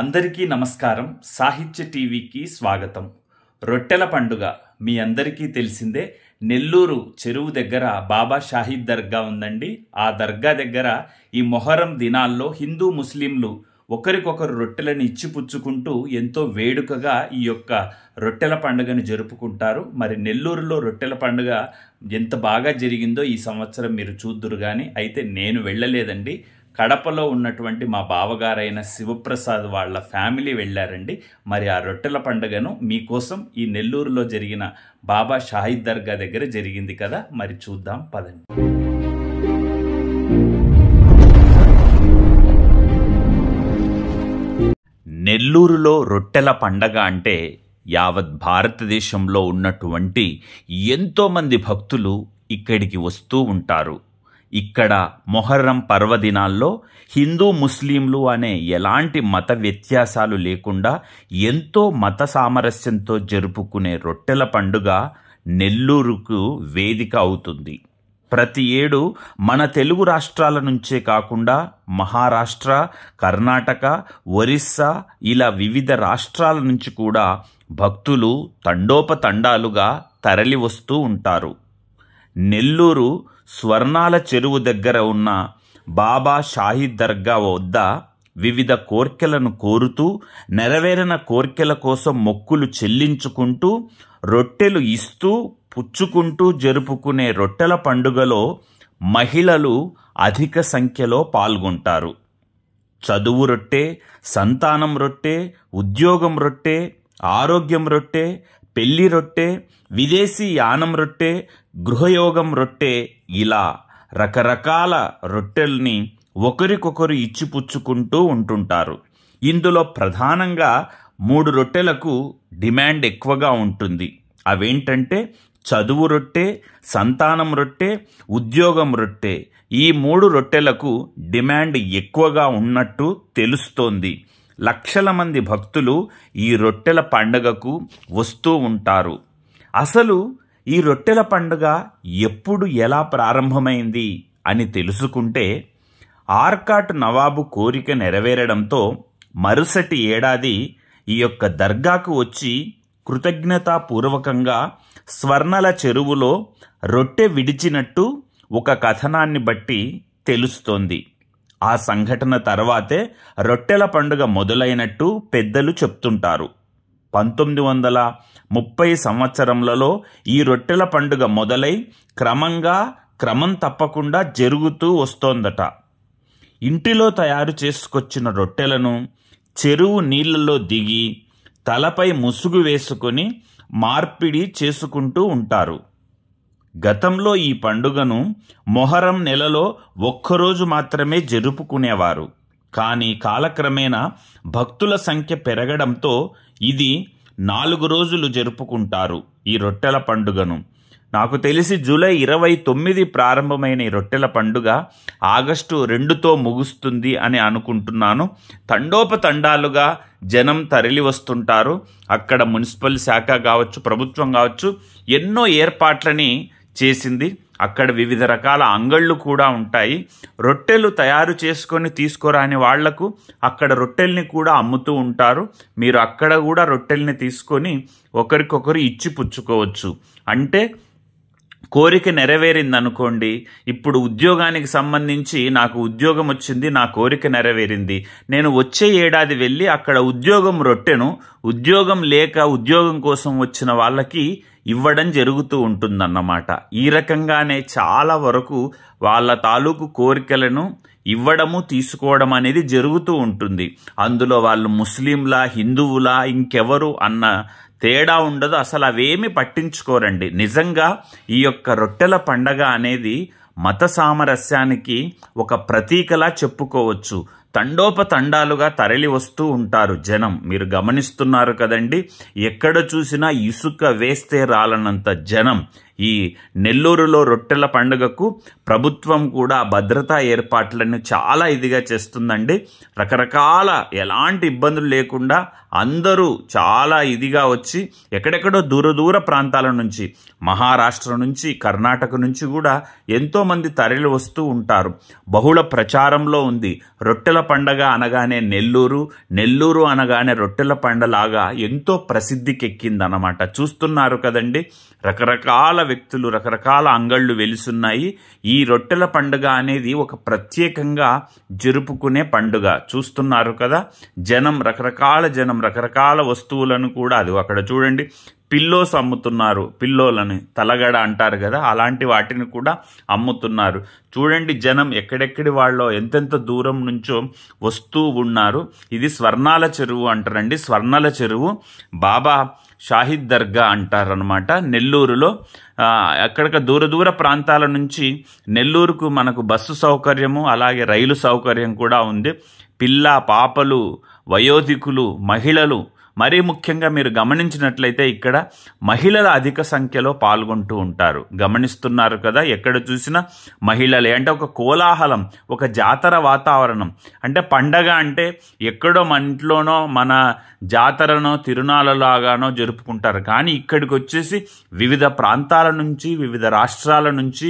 అందరికీ నమస్కారం సాహిత్య టీవీకి స్వాగతం రొట్టెల పండుగ మీ అందరికీ తెలిసిందే నెల్లూరు చెరువు దగ్గర బాబా షాహిద్ దర్గా ఉందండి ఆ దర్గా దగ్గర ఈ మొహరం దినాల్లో హిందూ ముస్లింలు ఒకరికొకరు రొట్టెలను ఇచ్చిపుచ్చుకుంటూ ఎంతో వేడుకగా ఈ యొక్క రొట్టెల పండుగను జరుపుకుంటారు మరి నెల్లూరులో రొట్టెల పండుగ ఎంత బాగా జరిగిందో ఈ సంవత్సరం మీరు చూద్దురు కానీ అయితే నేను వెళ్ళలేదండి కడపలో ఉన్నటువంటి మా బావగారైన శివప్రసాద్ వాళ్ళ ఫ్యామిలీ వెళ్ళారండి మరి ఆ రొట్టెల పండుగను మీకోసం ఈ నెల్లూరులో జరిగిన బాబా షాహిద్ దర్గా దగ్గర జరిగింది కదా మరి చూద్దాం పదండి నెల్లూరులో రొట్టెల పండగ అంటే యావత్ భారతదేశంలో ఉన్నటువంటి ఎంతోమంది భక్తులు ఇక్కడికి వస్తూ ఉంటారు ఇక్కడ మొహర్రం పర్వదినాల్లో హిందూ ముస్లింలు అనే ఎలాంటి మత వ్యత్యాసాలు లేకుండా ఎంతో మత సామరస్యంతో జరుపుకునే రొట్టెల పండుగ నెల్లూరుకు వేదిక అవుతుంది ప్రతి ఏడు మన తెలుగు రాష్ట్రాల నుంచే కాకుండా మహారాష్ట్ర కర్ణాటక ఒరిస్సా ఇలా వివిధ రాష్ట్రాల నుంచి కూడా భక్తులు తండోపతండాలుగా తరలి వస్తూ ఉంటారు నెల్లూరు స్వర్ణాల చెరువు దగ్గర ఉన్న బాబా షాహిద్ దర్గా వద్ద వివిధ కోర్కెలను కోరుతూ నెరవేరిన కోర్కెల కోసం మొక్కులు చెల్లించుకుంటూ రొట్టెలు ఇస్తూ పుచ్చుకుంటూ జరుపుకునే రొట్టెల పండుగలో మహిళలు అధిక సంఖ్యలో పాల్గొంటారు చదువు రొట్టె సంతానం రొట్టె ఉద్యోగం రొట్టె ఆరోగ్యం రొట్టె పెళ్లి రొట్టె విదేశీ యానం రొట్టె గృహయోగం రొట్టె ఇలా రకరకాల రొట్టెల్ని ఒకరికొకరు ఇచ్చిపుచ్చుకుంటూ ఉంటుంటారు ఇందులో ప్రధానంగా మూడు రొట్టెలకు డిమాండ్ ఎక్కువగా ఉంటుంది అవేంటంటే చదువు రొట్టె సంతానం రొట్టె ఉద్యోగం రొట్టె ఈ మూడు రొట్టెలకు డిమాండ్ ఎక్కువగా ఉన్నట్టు తెలుస్తోంది లక్షల మంది భక్తులు ఈ రొట్టెల పండుగకు వస్తూ ఉంటారు అసలు ఈ రొట్టెల పండుగ ఎప్పుడు ఎలా ప్రారంభమైంది అని తెలుసుకుంటే ఆర్కాట్ నవాబు కోరిక నెరవేరడంతో మరుసటి ఏడాది ఈ యొక్క దర్గాకు వచ్చి కృతజ్ఞతాపూర్వకంగా స్వర్ణల చెరువులో రొట్టె విడిచినట్టు ఒక కథనాన్ని బట్టి తెలుస్తోంది ఆ సంఘటన తర్వాతే రొట్టెల పండుగ మొదలైనట్టు పెద్దలు చెప్తుంటారు పంతొమ్మిది వందల ముప్పై సంవత్సరంలో ఈ రొట్టెల పండుగ మొదలై క్రమంగా క్రమం తప్పకుండా జరుగుతూ వస్తోందట ఇంటిలో తయారు చేసుకొచ్చిన రొట్టెలను చెరువు నీళ్లలో దిగి తలపై ముసుగు వేసుకొని మార్పిడి చేసుకుంటూ ఉంటారు గతంలో ఈ పండుగను మొహరం నెలలో ఒక్కరోజు మాత్రమే జరుపుకునేవారు కానీ కాలక్రమేణా భక్తుల సంఖ్య పెరగడంతో ఇది నాలుగు రోజులు జరుపుకుంటారు ఈ రొట్టెల పండుగను నాకు తెలిసి జూలై ఇరవై తొమ్మిది ప్రారంభమైన ఈ రొట్టెల పండుగ ఆగస్టు రెండుతో ముగుస్తుంది అని అనుకుంటున్నాను తండోపతండాలుగా జనం తరలి వస్తుంటారు అక్కడ మున్సిపల్ శాఖ కావచ్చు ప్రభుత్వం కావచ్చు ఎన్నో ఏర్పాట్లని చేసింది అక్కడ వివిధ రకాల అంగళ్ళు కూడా ఉంటాయి రొట్టెలు తయారు చేసుకొని తీసుకురాని వాళ్లకు అక్కడ రొట్టెల్ని కూడా అమ్ముతూ ఉంటారు మీరు అక్కడ కూడా రొట్టెల్ని తీసుకొని ఒకరికొకరు ఇచ్చి పుచ్చుకోవచ్చు అంటే కోరిక నెరవేరిందనుకోండి ఇప్పుడు ఉద్యోగానికి సంబంధించి నాకు ఉద్యోగం వచ్చింది నా కోరిక నెరవేరింది నేను వచ్చే ఏడాది వెళ్ళి అక్కడ ఉద్యోగం రొట్టెను ఉద్యోగం లేక ఉద్యోగం కోసం వచ్చిన వాళ్ళకి ఇవ్వడం జరుగుతూ ఉంటుందన్నమాట ఈ రకంగానే చాలా వరకు వాళ్ళ తాలూకు కోరికలను ఇవ్వడము తీసుకోవడం అనేది జరుగుతూ ఉంటుంది అందులో వాళ్ళు ముస్లింలా హిందువులా ఇంకెవరు అన్న తేడా ఉండదు అసలు అవేమి పట్టించుకోరండి నిజంగా ఈ యొక్క రొట్టెల పండగ అనేది మత సామరస్యానికి ఒక ప్రతీకలా చెప్పుకోవచ్చు తండోపతండాలుగా తరలి వస్తూ ఉంటారు జనం మీరు గమనిస్తున్నారు కదండి ఎక్కడ చూసినా ఇసుక వేస్తే రాలనంత జనం ఈ నెల్లూరులో రొట్టెల పండుగకు ప్రభుత్వం కూడా భద్రతా ఏర్పాట్లను చాలా ఇదిగా చేస్తుందండి రకరకాల ఎలాంటి ఇబ్బందులు లేకుండా అందరూ చాలా ఇదిగా వచ్చి ఎక్కడెక్కడో దూర దూర ప్రాంతాల నుంచి మహారాష్ట్ర నుంచి కర్ణాటక నుంచి కూడా ఎంతోమంది తరలి వస్తూ ఉంటారు బహుళ ప్రచారంలో ఉంది రొట్టెల పండగ అనగానే నెల్లూరు నెల్లూరు అనగానే రొట్టెల పండలాగా ఎంతో ప్రసిద్ధికెక్కిందనమాట చూస్తున్నారు కదండి రకరకాల వ్యక్తులు రకరకాల అంగళ్ళు వెలుసున్నాయి ఈ రొట్టెల పండుగ అనేది ఒక ప్రత్యేకంగా జరుపుకునే పండుగ చూస్తున్నారు కదా జనం రకరకాల జనం రకరకాల వస్తువులను కూడా అది అక్కడ చూడండి పిల్లోస్ అమ్ముతున్నారు పిల్లోలని తలగడ అంటారు కదా అలాంటి వాటిని కూడా అమ్ముతున్నారు చూడండి జనం ఎక్కడెక్కడి వాళ్ళో ఎంతెంత దూరం నుంచో వస్తూ ఉన్నారు ఇది స్వర్ణాల చెరువు అంటారండి స్వర్ణాల చెరువు బాబా షాహిద్ దర్గా అంటారనమాట నెల్లూరులో అక్కడిక దూర దూర ప్రాంతాల నుంచి నెల్లూరుకు మనకు బస్సు సౌకర్యము అలాగే రైలు సౌకర్యం కూడా ఉంది పిల్ల పాపలు వయోధికులు మహిళలు మరీ ముఖ్యంగా మీరు గమనించినట్లయితే ఇక్కడ మహిళల అధిక సంఖ్యలో పాల్గొంటూ ఉంటారు గమనిస్తున్నారు కదా ఎక్కడ చూసినా మహిళలే అంటే ఒక కోలాహలం ఒక జాతర వాతావరణం అంటే పండగ అంటే ఎక్కడో మన ఇంట్లోనో మన జాతరనో తిరునాళ్ళలాగానో జరుపుకుంటారు కానీ ఇక్కడికి వచ్చేసి వివిధ ప్రాంతాల నుంచి వివిధ రాష్ట్రాల నుంచి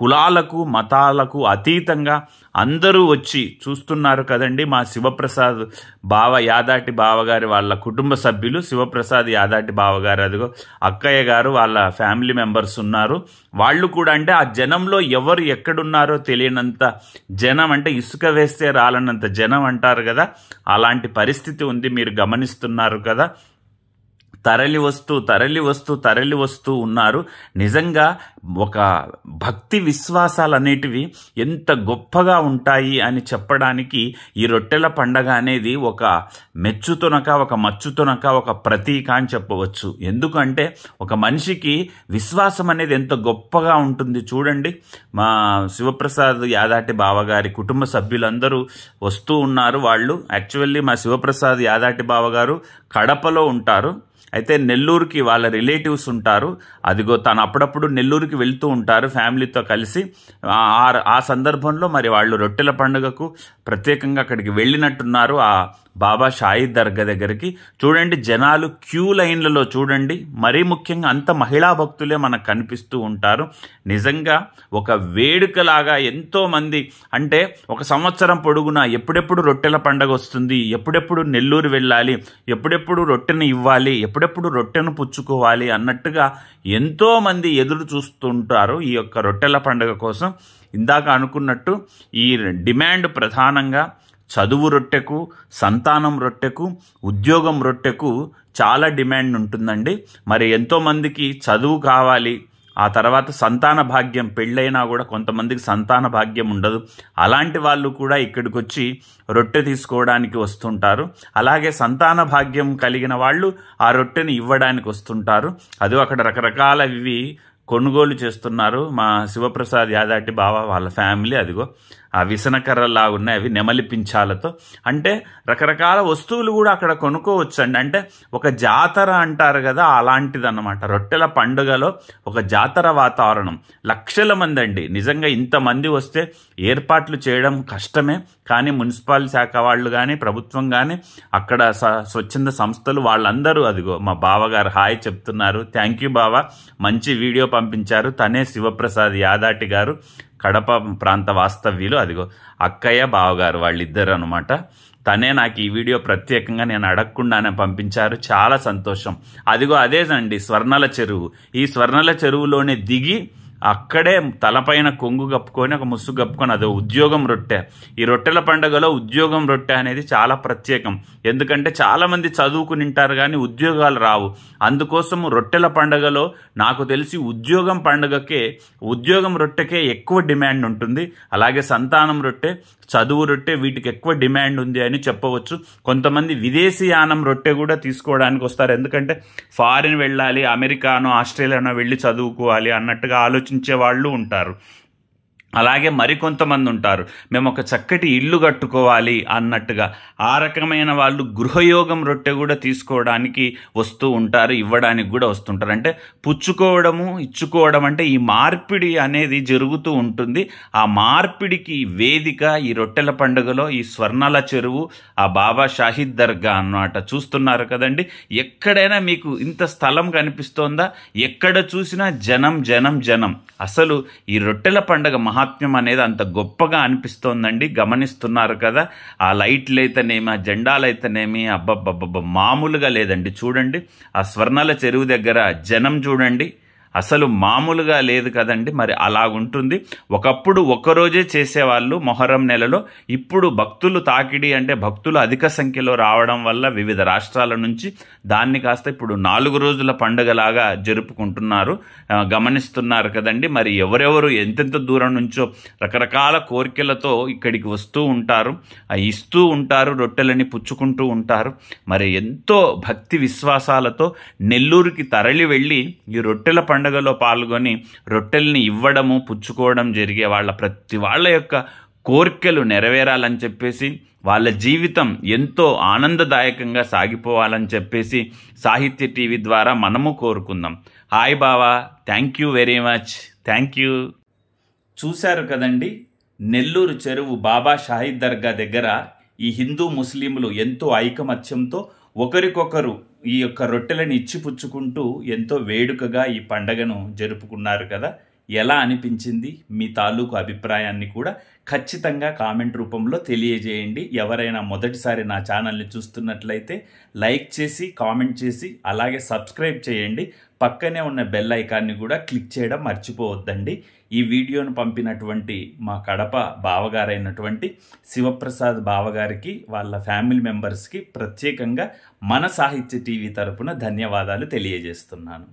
కులాలకు మతాలకు అతీతంగా అందరూ వచ్చి చూస్తున్నారు కదండి మా శివప్రసాద్ బావ యాదాటి బావగారి వాళ్ళ కుటుంబ సభ్యులు శివప్రసాద్ యాదాటి బావగారు అదిగో అక్కయ్య గారు వాళ్ళ ఫ్యామిలీ మెంబర్స్ ఉన్నారు వాళ్ళు కూడా అంటే ఆ జనంలో ఎవరు ఎక్కడున్నారో తెలియనంత జనం అంటే ఇసుక వేస్తే రాలనంత జనం అంటారు కదా అలాంటి పరిస్థితి ఉంది మీరు గమనిస్తున్నారు కదా తరలి వస్తూ తరలి వస్తూ తరలి వస్తూ ఉన్నారు నిజంగా ఒక భక్తి విశ్వాసాలు అనేటివి ఎంత గొప్పగా ఉంటాయి అని చెప్పడానికి ఈ రొట్టెల పండగ అనేది ఒక మెచ్చుతునక ఒక మచ్చుతునక ఒక ప్రతీక అని చెప్పవచ్చు ఎందుకంటే ఒక మనిషికి విశ్వాసం అనేది ఎంత గొప్పగా ఉంటుంది చూడండి మా శివప్రసాద్ యాదాటి బావగారి కుటుంబ సభ్యులందరూ వస్తూ ఉన్నారు వాళ్ళు యాక్చువల్లీ మా శివప్రసాద్ యాదాటి బావగారు కడపలో ఉంటారు అయితే నెల్లూరుకి వాళ్ళ రిలేటివ్స్ ఉంటారు అదిగో తను అప్పుడప్పుడు నెల్లూరుకి వెళ్తూ ఉంటారు ఫ్యామిలీతో కలిసి ఆ సందర్భంలో మరి వాళ్ళు రొట్టెల పండుగకు ప్రత్యేకంగా అక్కడికి వెళ్ళినట్టున్నారు ఆ బాబా షాయిద్ దర్గా దగ్గరికి చూడండి జనాలు క్యూ లైన్లలో చూడండి మరీ ముఖ్యంగా అంత మహిళా భక్తులే మనకు కనిపిస్తూ ఉంటారు నిజంగా ఒక వేడుకలాగా ఎంతోమంది అంటే ఒక సంవత్సరం పొడుగునా ఎప్పుడెప్పుడు రొట్టెల పండగ వస్తుంది ఎప్పుడెప్పుడు నెల్లూరు వెళ్ళాలి ఎప్పుడెప్పుడు రొట్టెను ఇవ్వాలి ఎప్పుడెప్పుడు రొట్టెను పుచ్చుకోవాలి అన్నట్టుగా ఎంతోమంది ఎదురు చూస్తుంటారు ఈ యొక్క రొట్టెల పండగ కోసం ఇందాక అనుకున్నట్టు ఈ డిమాండ్ ప్రధానంగా చదువు రొట్టెకు సంతానం రొట్టెకు ఉద్యోగం రొట్టెకు చాలా డిమాండ్ ఉంటుందండి మరి ఎంతోమందికి చదువు కావాలి ఆ తర్వాత సంతాన భాగ్యం పెళ్ళైనా కూడా కొంతమందికి సంతాన భాగ్యం ఉండదు అలాంటి వాళ్ళు కూడా ఇక్కడికి వచ్చి రొట్టె తీసుకోవడానికి వస్తుంటారు అలాగే సంతాన భాగ్యం కలిగిన వాళ్ళు ఆ రొట్టెని ఇవ్వడానికి వస్తుంటారు అది అక్కడ రకరకాల కొనుగోలు చేస్తున్నారు మా శివప్రసాద్ యాదాటి బావ వాళ్ళ ఫ్యామిలీ అదిగో ఆ విసనకర్రలా ఉన్నాయి అవి నెమలి అంటే రకరకాల వస్తువులు కూడా అక్కడ కొనుక్కోవచ్చండి అంటే ఒక జాతర అంటారు కదా అలాంటిదన్నమాట రొట్టెల పండుగలో ఒక జాతర వాతావరణం లక్షల మంది అండి నిజంగా ఇంతమంది వస్తే ఏర్పాట్లు చేయడం కష్టమే కానీ మున్సిపల్ శాఖ వాళ్ళు కానీ ప్రభుత్వం కానీ అక్కడ స్వచ్ఛంద సంస్థలు వాళ్ళందరూ అదిగో మా బావగారు హాయ్ చెప్తున్నారు థ్యాంక్ యూ బావ మంచి వీడియో పంపించారు తనే శివప్రసాద్ యాదాటి గారు కడప ప్రాంత వాస్తవ్యులు అదిగో అక్కయ్య బావగారు వాళ్ళిద్దరు అనమాట తనే నాకు ఈ వీడియో ప్రత్యేకంగా నేను అడగకుండానే పంపించారు చాలా సంతోషం అదిగో అదేనండి స్వర్ణల చెరువు ఈ స్వర్ణల చెరువులోనే దిగి అక్కడే తలపైన కొంగు కప్పుకొని ఒక ముసుగు కప్పుకొని అదో ఉద్యోగం రొట్టె ఈ రొట్టెల పండుగలో ఉద్యోగం రొట్టె అనేది చాలా ప్రత్యేకం ఎందుకంటే చాలామంది చదువుకుని ఉంటారు కానీ ఉద్యోగాలు రావు అందుకోసం రొట్టెల పండుగలో నాకు తెలిసి ఉద్యోగం పండుగకే ఉద్యోగం రొట్టెకే ఎక్కువ డిమాండ్ ఉంటుంది అలాగే సంతానం రొట్టె చదువు రొట్టె వీటికి ఎక్కువ డిమాండ్ ఉంది అని చెప్పవచ్చు కొంతమంది విదేశీయానం రొట్టె కూడా తీసుకోవడానికి వస్తారు ఎందుకంటే ఫారిన్ వెళ్ళాలి అమెరికానో ఆస్ట్రేలియానో వెళ్ళి చదువుకోవాలి అన్నట్టుగా ఆలోచన ఆలోచించే వాళ్ళు ఉంటారు అలాగే మరికొంతమంది ఉంటారు మేము ఒక చక్కటి ఇల్లు కట్టుకోవాలి అన్నట్టుగా ఆ రకమైన వాళ్ళు గృహయోగం రొట్టె కూడా తీసుకోవడానికి వస్తూ ఉంటారు ఇవ్వడానికి కూడా వస్తుంటారు అంటే పుచ్చుకోవడము ఇచ్చుకోవడం అంటే ఈ మార్పిడి అనేది జరుగుతూ ఉంటుంది ఆ మార్పిడికి వేదిక ఈ రొట్టెల పండుగలో ఈ స్వర్ణాల చెరువు ఆ బాబా షాహిద్ దర్గా అన్నమాట చూస్తున్నారు కదండి ఎక్కడైనా మీకు ఇంత స్థలం కనిపిస్తోందా ఎక్కడ చూసినా జనం జనం జనం అసలు ఈ రొట్టెల పండుగ మహా మహాత్మ్యం అనేది అంత గొప్పగా అనిపిస్తోందండి గమనిస్తున్నారు కదా ఆ లైట్లు అయితేనేమి ఆ జెండాలు అయితేనేమి అబ్బబ్బబ్బబ్బ మామూలుగా లేదండి చూడండి ఆ స్వర్ణాల చెరువు దగ్గర జనం చూడండి అసలు మామూలుగా లేదు కదండి మరి అలాగుంటుంది ఒకప్పుడు ఒక్కరోజే చేసేవాళ్ళు మొహరం నెలలో ఇప్పుడు భక్తులు తాకిడి అంటే భక్తులు అధిక సంఖ్యలో రావడం వల్ల వివిధ రాష్ట్రాల నుంచి దాన్ని కాస్త ఇప్పుడు నాలుగు రోజుల పండుగలాగా జరుపుకుంటున్నారు గమనిస్తున్నారు కదండి మరి ఎవరెవరు ఎంతెంత దూరం నుంచో రకరకాల కోరికలతో ఇక్కడికి వస్తూ ఉంటారు ఇస్తూ ఉంటారు రొట్టెలని పుచ్చుకుంటూ ఉంటారు మరి ఎంతో భక్తి విశ్వాసాలతో నెల్లూరుకి తరలి వెళ్ళి ఈ రొట్టెల పండుగ పండుగలో పాల్గొని రొట్టెల్ని ఇవ్వడము పుచ్చుకోవడం జరిగే వాళ్ళ ప్రతి వాళ్ళ యొక్క కోరికలు నెరవేరాలని చెప్పేసి వాళ్ళ జీవితం ఎంతో ఆనందదాయకంగా సాగిపోవాలని చెప్పేసి సాహిత్య టీవీ ద్వారా మనము కోరుకుందాం హాయ్ బావా thank you very much thank you చూశారు కదండి నెల్లూరు చెరువు బాబా షాహిద్ దర్గా దగ్గర ఈ హిందూ ముస్లింలు ఎంతో ఐకమత్యంతో ఒకరికొకరు ఈ యొక్క రొట్టెలను ఇచ్చిపుచ్చుకుంటూ ఎంతో వేడుకగా ఈ పండగను జరుపుకున్నారు కదా ఎలా అనిపించింది మీ తాలూకు అభిప్రాయాన్ని కూడా ఖచ్చితంగా కామెంట్ రూపంలో తెలియజేయండి ఎవరైనా మొదటిసారి నా ఛానల్ని చూస్తున్నట్లయితే లైక్ చేసి కామెంట్ చేసి అలాగే సబ్స్క్రైబ్ చేయండి పక్కనే ఉన్న బెల్ ఐకాన్ని కూడా క్లిక్ చేయడం మర్చిపోవద్దండి ఈ వీడియోను పంపినటువంటి మా కడప బావగారైనటువంటి శివప్రసాద్ బావగారికి వాళ్ళ ఫ్యామిలీ మెంబర్స్కి ప్రత్యేకంగా మన సాహిత్య టీవీ తరపున ధన్యవాదాలు తెలియజేస్తున్నాను